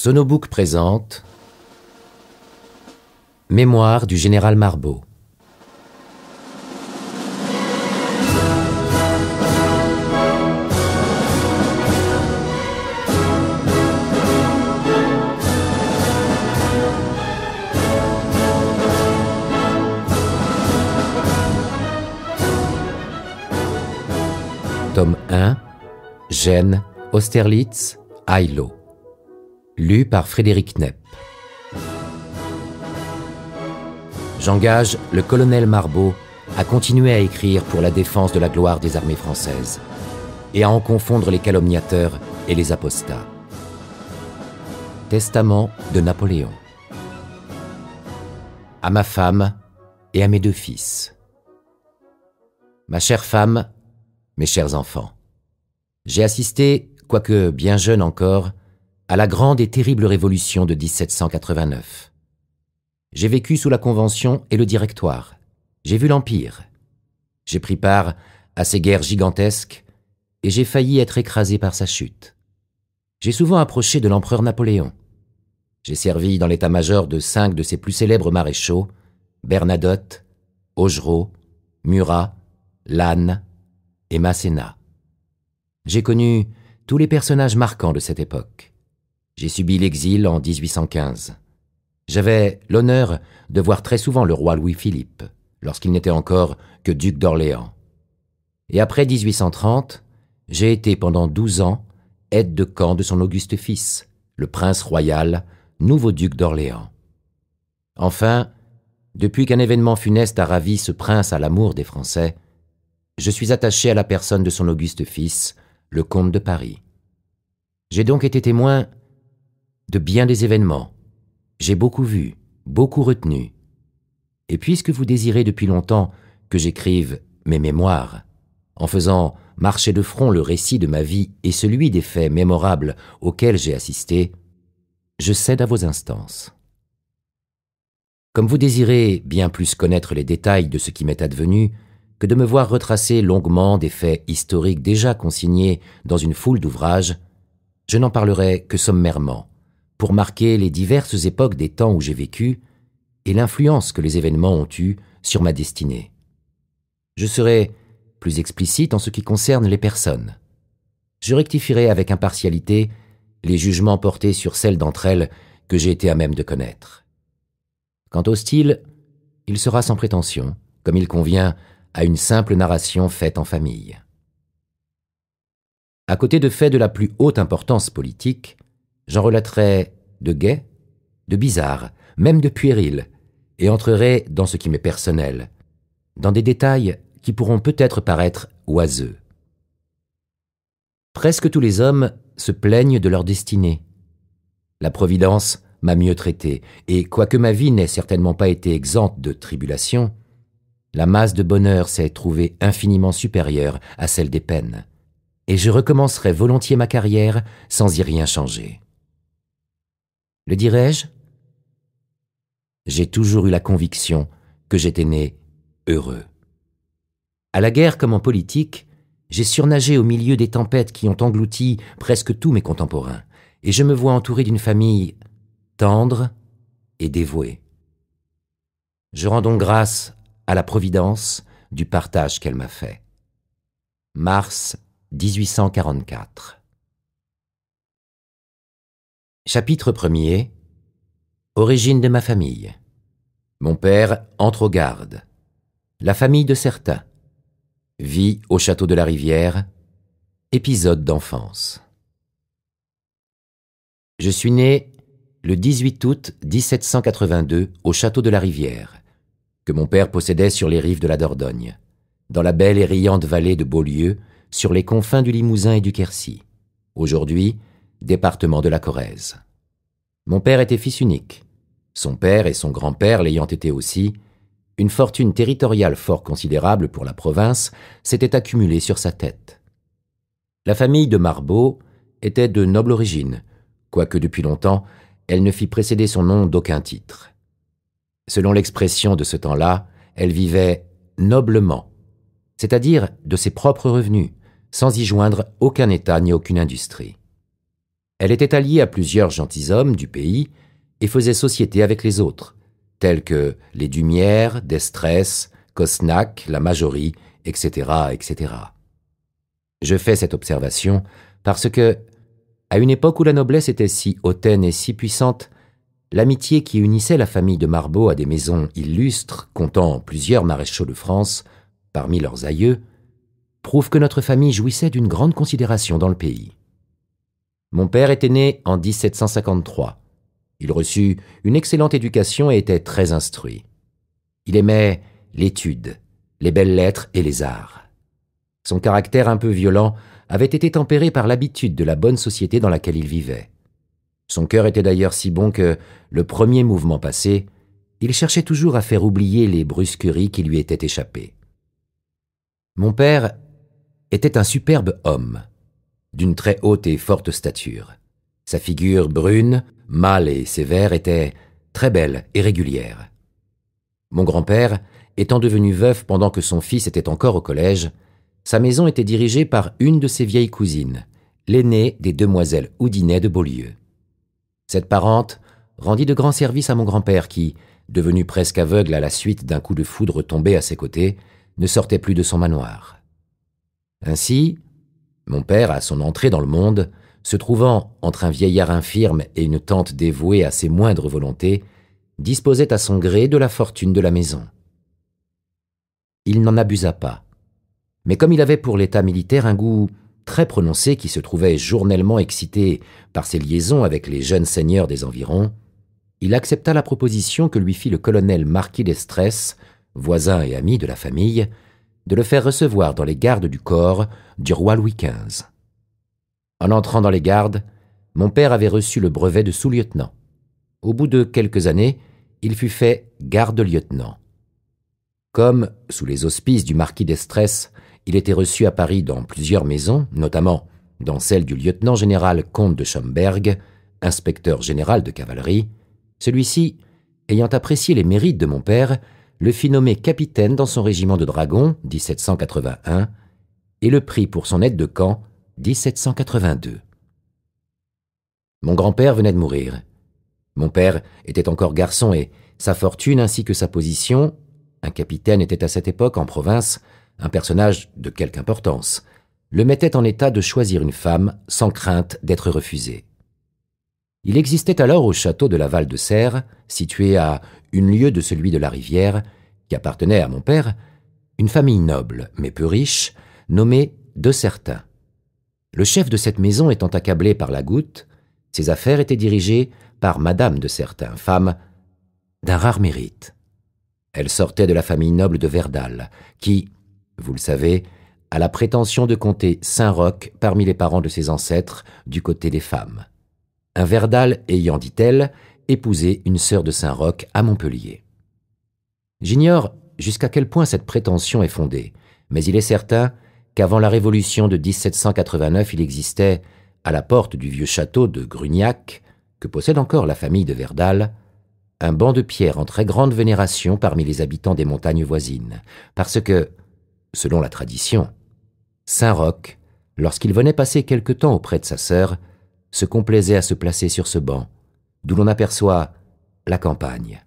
Sonobook présente Mémoire du général Marbot. Tome 1, Gênes, Austerlitz, Ailo lu par Frédéric Knepp. J'engage le colonel Marbeau à continuer à écrire pour la défense de la gloire des armées françaises et à en confondre les calomniateurs et les apostats. Testament de Napoléon. À ma femme et à mes deux fils. Ma chère femme, mes chers enfants, j'ai assisté, quoique bien jeune encore, à la grande et terrible révolution de 1789. J'ai vécu sous la Convention et le Directoire. J'ai vu l'Empire. J'ai pris part à ces guerres gigantesques et j'ai failli être écrasé par sa chute. J'ai souvent approché de l'empereur Napoléon. J'ai servi dans l'état-major de cinq de ses plus célèbres maréchaux, Bernadotte, Augereau, Murat, Lannes et Masséna. J'ai connu tous les personnages marquants de cette époque. J'ai subi l'exil en 1815. J'avais l'honneur de voir très souvent le roi Louis-Philippe, lorsqu'il n'était encore que duc d'Orléans. Et après 1830, j'ai été pendant douze ans aide de camp de son auguste fils, le prince royal, nouveau duc d'Orléans. Enfin, depuis qu'un événement funeste a ravi ce prince à l'amour des Français, je suis attaché à la personne de son auguste fils, le comte de Paris. J'ai donc été témoin de bien des événements. J'ai beaucoup vu, beaucoup retenu. Et puisque vous désirez depuis longtemps que j'écrive mes mémoires, en faisant marcher de front le récit de ma vie et celui des faits mémorables auxquels j'ai assisté, je cède à vos instances. Comme vous désirez bien plus connaître les détails de ce qui m'est advenu que de me voir retracer longuement des faits historiques déjà consignés dans une foule d'ouvrages, je n'en parlerai que sommairement, pour marquer les diverses époques des temps où j'ai vécu et l'influence que les événements ont eue sur ma destinée. Je serai plus explicite en ce qui concerne les personnes. Je rectifierai avec impartialité les jugements portés sur celles d'entre elles que j'ai été à même de connaître. Quant au style, il sera sans prétention, comme il convient à une simple narration faite en famille. À côté de faits de la plus haute importance politique, J'en relaterai de gai, de bizarre, même de puéril, et entrerai dans ce qui m'est personnel, dans des détails qui pourront peut-être paraître oiseux. Presque tous les hommes se plaignent de leur destinée. La Providence m'a mieux traité, et quoique ma vie n'ait certainement pas été exempte de tribulations, la masse de bonheur s'est trouvée infiniment supérieure à celle des peines, et je recommencerai volontiers ma carrière sans y rien changer. Le dirais-je J'ai toujours eu la conviction que j'étais né heureux. À la guerre comme en politique, j'ai surnagé au milieu des tempêtes qui ont englouti presque tous mes contemporains, et je me vois entouré d'une famille tendre et dévouée. Je rends donc grâce à la Providence du partage qu'elle m'a fait. Mars 1844. Chapitre 1 Origine de ma famille. Mon père entre aux gardes. La famille de certains. Vie au château de la rivière. Épisode d'enfance. Je suis né le 18 août 1782 au château de la rivière, que mon père possédait sur les rives de la Dordogne, dans la belle et riante vallée de Beaulieu, sur les confins du Limousin et du Quercy. Aujourd'hui, département de la Corrèze. Mon père était fils unique. Son père et son grand-père l'ayant été aussi, une fortune territoriale fort considérable pour la province s'était accumulée sur sa tête. La famille de Marbeau était de noble origine, quoique depuis longtemps elle ne fit précéder son nom d'aucun titre. Selon l'expression de ce temps-là, elle vivait noblement, c'est-à-dire de ses propres revenus, sans y joindre aucun État ni aucune industrie. Elle était alliée à plusieurs gentilshommes du pays et faisait société avec les autres, tels que les Dumières, Destresse, Cosnac, la Majorie, etc., etc. Je fais cette observation parce que, à une époque où la noblesse était si hautaine et si puissante, l'amitié qui unissait la famille de Marbeau à des maisons illustres, comptant plusieurs maréchaux de France, parmi leurs aïeux, prouve que notre famille jouissait d'une grande considération dans le pays. Mon père était né en 1753. Il reçut une excellente éducation et était très instruit. Il aimait l'étude, les belles lettres et les arts. Son caractère un peu violent avait été tempéré par l'habitude de la bonne société dans laquelle il vivait. Son cœur était d'ailleurs si bon que, le premier mouvement passé, il cherchait toujours à faire oublier les brusqueries qui lui étaient échappées. Mon père était un superbe homme, d'une très haute et forte stature. Sa figure brune, mâle et sévère était très belle et régulière. Mon grand-père, étant devenu veuf pendant que son fils était encore au collège, sa maison était dirigée par une de ses vieilles cousines, l'aînée des demoiselles Houdinet de Beaulieu. Cette parente rendit de grands services à mon grand-père qui, devenu presque aveugle à la suite d'un coup de foudre tombé à ses côtés, ne sortait plus de son manoir. Ainsi, mon père, à son entrée dans le monde, se trouvant entre un vieillard infirme et une tante dévouée à ses moindres volontés, disposait à son gré de la fortune de la maison. Il n'en abusa pas. Mais comme il avait pour l'état militaire un goût très prononcé qui se trouvait journellement excité par ses liaisons avec les jeunes seigneurs des environs, il accepta la proposition que lui fit le colonel marquis d'Estresse, voisin et ami de la famille, de le faire recevoir dans les gardes du corps du roi Louis XV. En entrant dans les gardes, mon père avait reçu le brevet de sous-lieutenant. Au bout de quelques années, il fut fait garde-lieutenant. Comme, sous les auspices du marquis d'Estrès, il était reçu à Paris dans plusieurs maisons, notamment dans celle du lieutenant général comte de Schomberg, inspecteur général de cavalerie, celui-ci, ayant apprécié les mérites de mon père, le fit nommer capitaine dans son régiment de dragons 1781 et le prit pour son aide de camp 1782. Mon grand-père venait de mourir. Mon père était encore garçon et sa fortune ainsi que sa position, un capitaine était à cette époque en province, un personnage de quelque importance, le mettait en état de choisir une femme sans crainte d'être refusée. Il existait alors au château de la Val de Serre, situé à une lieue de celui de la rivière, qui appartenait à mon père, une famille noble, mais peu riche, nommée De certains. Le chef de cette maison étant accablé par la goutte, ses affaires étaient dirigées par Madame de certains, femme d'un rare mérite. Elle sortait de la famille noble de Verdal, qui, vous le savez, a la prétention de compter Saint-Roch parmi les parents de ses ancêtres du côté des femmes un Verdal ayant, dit-elle, épousé une sœur de Saint-Roch à Montpellier. J'ignore jusqu'à quel point cette prétention est fondée, mais il est certain qu'avant la Révolution de 1789, il existait, à la porte du vieux château de Grugnac, que possède encore la famille de Verdal, un banc de pierre en très grande vénération parmi les habitants des montagnes voisines, parce que, selon la tradition, Saint-Roch, lorsqu'il venait passer quelque temps auprès de sa sœur, se complaisait à se placer sur ce banc, d'où l'on aperçoit la campagne.